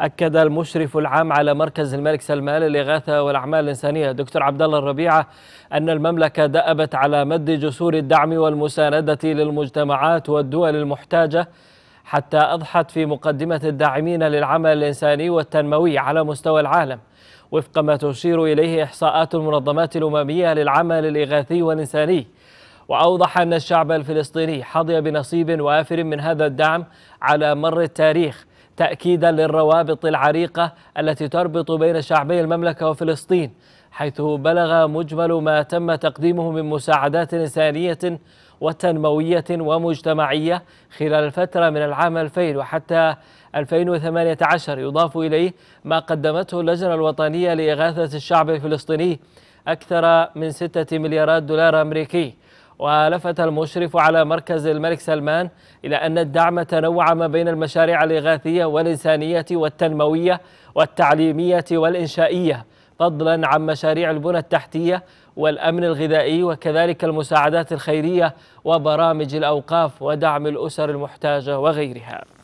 أكد المشرف العام على مركز الملك سلمان للإغاثة والأعمال الإنسانية دكتور عبد الله الربيعة أن المملكة دأبت على مد جسور الدعم والمساندة للمجتمعات والدول المحتاجة حتى أضحت في مقدمة الداعمين للعمل الإنساني والتنموي على مستوى العالم وفق ما تشير إليه إحصاءات المنظمات الأممية للعمل الإغاثي والإنساني وأوضح أن الشعب الفلسطيني حظي بنصيب وافر من هذا الدعم على مر التاريخ تأكيدا للروابط العريقة التي تربط بين شعبي المملكة وفلسطين حيث بلغ مجمل ما تم تقديمه من مساعدات إنسانية وتنموية ومجتمعية خلال الفترة من العام 2000 وحتى 2018 يضاف إليه ما قدمته اللجنة الوطنية لإغاثة الشعب الفلسطيني أكثر من 6 مليارات دولار أمريكي ولفت المشرف على مركز الملك سلمان إلى أن الدعم تنوع ما بين المشاريع الإغاثية والإنسانية والتنموية والتعليمية والإنشائية فضلا عن مشاريع البنى التحتية والأمن الغذائي وكذلك المساعدات الخيرية وبرامج الأوقاف ودعم الأسر المحتاجة وغيرها